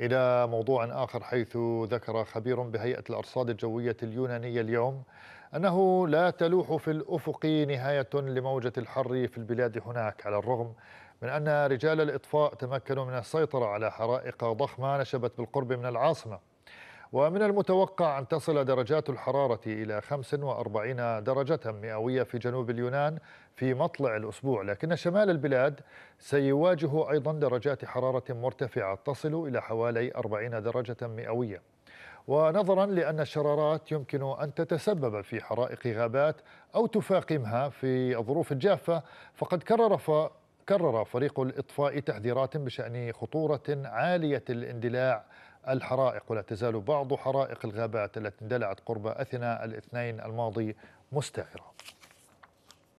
إلى موضوع آخر حيث ذكر خبير بهيئة الأرصاد الجوية اليونانية اليوم أنه لا تلوح في الأفق نهاية لموجة الحر في البلاد هناك على الرغم من أن رجال الإطفاء تمكنوا من السيطرة على حرائق ضخمة نشبت بالقرب من العاصمة ومن المتوقع أن تصل درجات الحرارة إلى 45 درجة مئوية في جنوب اليونان في مطلع الأسبوع لكن شمال البلاد سيواجه أيضا درجات حرارة مرتفعة تصل إلى حوالي 40 درجة مئوية ونظرا لأن الشرارات يمكن أن تتسبب في حرائق غابات أو تفاقمها في الظروف الجافة فقد كرر ف... كرر فريق الإطفاء تحذيرات بشأن خطورة عالية الاندلاع الحرائق ولا تزال بعض حرائق الغابات التي اندلعت قرب أثينا الاثنين الماضي مستعرة